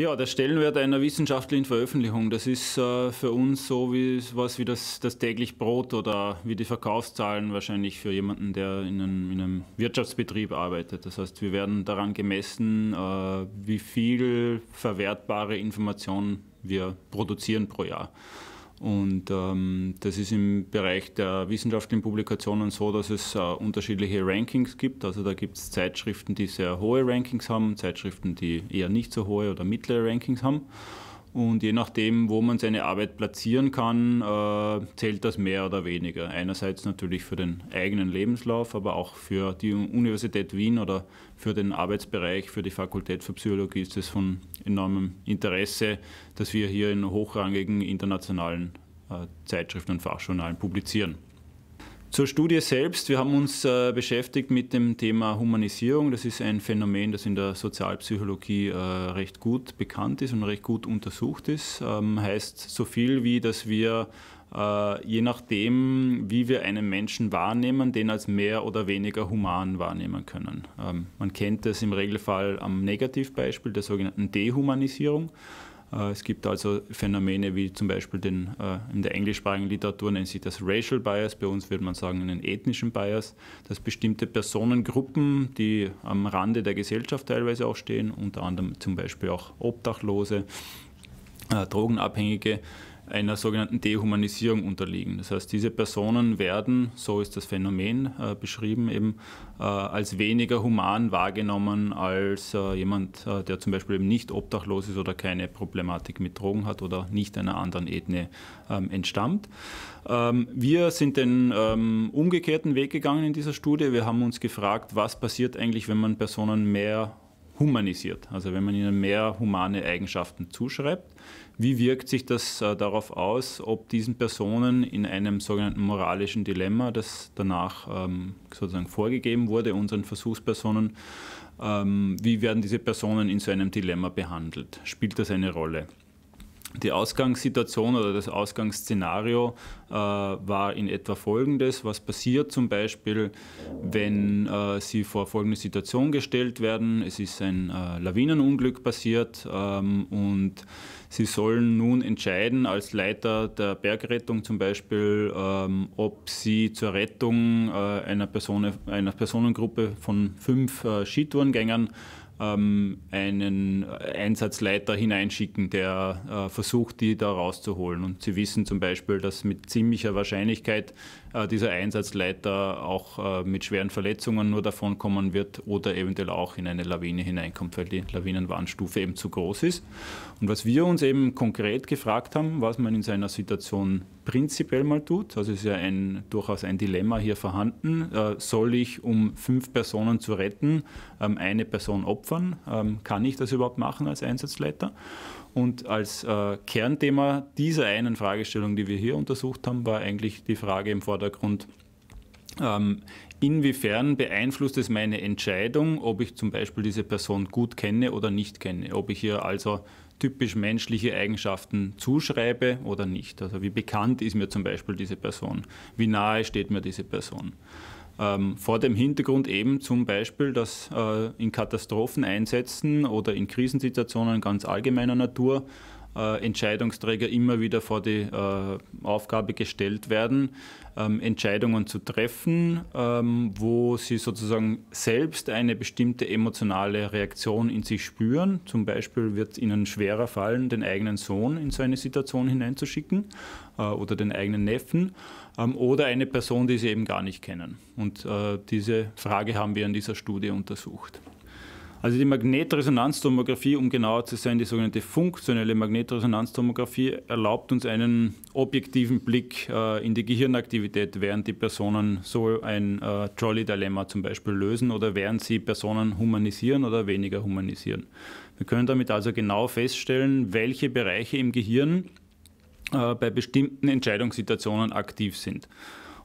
Ja, der Stellenwert einer wissenschaftlichen Veröffentlichung, das ist äh, für uns so wie was wie das, das täglich Brot oder wie die Verkaufszahlen wahrscheinlich für jemanden, der in einem, in einem Wirtschaftsbetrieb arbeitet. Das heißt, wir werden daran gemessen, äh, wie viel verwertbare Informationen wir produzieren pro Jahr. Und ähm, das ist im Bereich der wissenschaftlichen Publikationen so, dass es äh, unterschiedliche Rankings gibt. Also da gibt es Zeitschriften, die sehr hohe Rankings haben, Zeitschriften, die eher nicht so hohe oder mittlere Rankings haben. Und je nachdem, wo man seine Arbeit platzieren kann, äh, zählt das mehr oder weniger. Einerseits natürlich für den eigenen Lebenslauf, aber auch für die Universität Wien oder für den Arbeitsbereich, für die Fakultät für Psychologie ist es von enormem Interesse, dass wir hier in hochrangigen internationalen äh, Zeitschriften und Fachjournalen publizieren. Zur Studie selbst. Wir haben uns äh, beschäftigt mit dem Thema Humanisierung. Das ist ein Phänomen, das in der Sozialpsychologie äh, recht gut bekannt ist und recht gut untersucht ist. Ähm, heißt so viel wie, dass wir äh, je nachdem, wie wir einen Menschen wahrnehmen, den als mehr oder weniger human wahrnehmen können. Ähm, man kennt das im Regelfall am Negativbeispiel der sogenannten Dehumanisierung. Äh, es gibt also Phänomene wie zum Beispiel den, äh, in der englischsprachigen Literatur nennt sich das Racial Bias, bei uns würde man sagen einen ethnischen Bias, dass bestimmte Personengruppen, die am Rande der Gesellschaft teilweise auch stehen, unter anderem zum Beispiel auch Obdachlose, äh, Drogenabhängige, einer sogenannten Dehumanisierung unterliegen. Das heißt, diese Personen werden, so ist das Phänomen äh, beschrieben, eben äh, als weniger human wahrgenommen als äh, jemand, äh, der zum Beispiel eben nicht obdachlos ist oder keine Problematik mit Drogen hat oder nicht einer anderen Ethnie ähm, entstammt. Ähm, wir sind den ähm, umgekehrten Weg gegangen in dieser Studie. Wir haben uns gefragt, was passiert eigentlich, wenn man Personen mehr humanisiert. Also wenn man ihnen mehr humane Eigenschaften zuschreibt, wie wirkt sich das äh, darauf aus, ob diesen Personen in einem sogenannten moralischen Dilemma, das danach ähm, sozusagen vorgegeben wurde, unseren Versuchspersonen, ähm, wie werden diese Personen in so einem Dilemma behandelt? Spielt das eine Rolle? Die Ausgangssituation oder das Ausgangsszenario äh, war in etwa folgendes. Was passiert zum Beispiel, wenn äh, Sie vor folgende Situation gestellt werden? Es ist ein äh, Lawinenunglück passiert ähm, und Sie sollen nun entscheiden, als Leiter der Bergrettung zum Beispiel, ähm, ob Sie zur Rettung äh, einer, Person, einer Personengruppe von fünf äh, Skitourengängern ähm, einen Einsatzleiter hineinschicken, der äh, versucht, die da rauszuholen. Und Sie wissen zum Beispiel, dass mit ziemlicher Wahrscheinlichkeit äh, dieser Einsatzleiter auch äh, mit schweren Verletzungen nur davon kommen wird oder eventuell auch in eine Lawine hineinkommt, weil die Lawinenwarnstufe eben zu groß ist. Und was wir uns eben konkret gefragt haben, was man in seiner Situation prinzipiell mal tut. Also ist ja ein, durchaus ein Dilemma hier vorhanden. Äh, soll ich, um fünf Personen zu retten, ähm, eine Person opfern? Ähm, kann ich das überhaupt machen als Einsatzleiter? Und als äh, Kernthema dieser einen Fragestellung, die wir hier untersucht haben, war eigentlich die Frage im Vordergrund, ähm, inwiefern beeinflusst es meine Entscheidung, ob ich zum Beispiel diese Person gut kenne oder nicht kenne, ob ich hier also typisch menschliche Eigenschaften zuschreibe oder nicht. Also wie bekannt ist mir zum Beispiel diese Person, wie nahe steht mir diese Person. Ähm, vor dem Hintergrund eben zum Beispiel, dass äh, in Katastropheneinsätzen oder in Krisensituationen ganz allgemeiner Natur äh, Entscheidungsträger immer wieder vor die äh, Aufgabe gestellt werden, ähm, Entscheidungen zu treffen, ähm, wo sie sozusagen selbst eine bestimmte emotionale Reaktion in sich spüren. Zum Beispiel wird es ihnen schwerer fallen, den eigenen Sohn in so eine Situation hineinzuschicken äh, oder den eigenen Neffen ähm, oder eine Person, die sie eben gar nicht kennen. Und äh, diese Frage haben wir in dieser Studie untersucht. Also die Magnetresonanztomographie, um genauer zu sein, die sogenannte funktionelle Magnetresonanztomographie, erlaubt uns einen objektiven Blick äh, in die Gehirnaktivität, während die Personen so ein äh, Trolley-Dilemma zum Beispiel lösen oder während sie Personen humanisieren oder weniger humanisieren. Wir können damit also genau feststellen, welche Bereiche im Gehirn äh, bei bestimmten Entscheidungssituationen aktiv sind.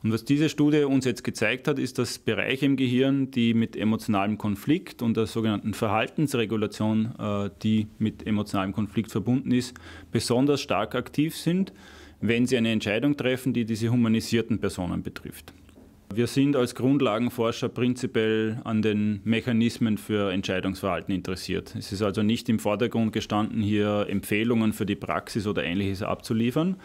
Und was diese Studie uns jetzt gezeigt hat, ist, dass Bereiche im Gehirn, die mit emotionalem Konflikt und der sogenannten Verhaltensregulation, äh, die mit emotionalem Konflikt verbunden ist, besonders stark aktiv sind, wenn sie eine Entscheidung treffen, die diese humanisierten Personen betrifft. Wir sind als Grundlagenforscher prinzipiell an den Mechanismen für Entscheidungsverhalten interessiert. Es ist also nicht im Vordergrund gestanden, hier Empfehlungen für die Praxis oder ähnliches abzuliefern.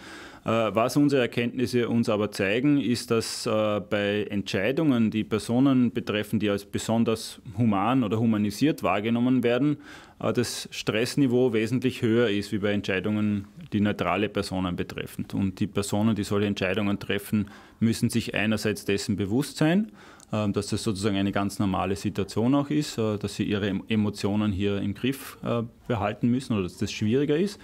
Äh, was unsere Erkenntnisse uns aber zeigen, ist, dass äh, bei Entscheidungen, die Personen betreffen, die als besonders human oder humanisiert wahrgenommen werden, äh, das Stressniveau wesentlich höher ist, wie bei Entscheidungen, die neutrale Personen betreffen. Und die Personen, die solche Entscheidungen treffen, müssen sich einerseits dessen bewusst sein, ähm, dass das sozusagen eine ganz normale Situation auch ist, äh, dass sie ihre Emotionen hier im Griff äh, behalten müssen oder dass das schwieriger ist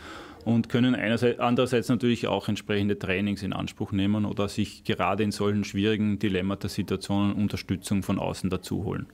und können einerseits, andererseits natürlich auch entsprechende Trainings in Anspruch nehmen oder sich gerade in solchen schwierigen Dilemmata-Situationen Unterstützung von außen dazu holen.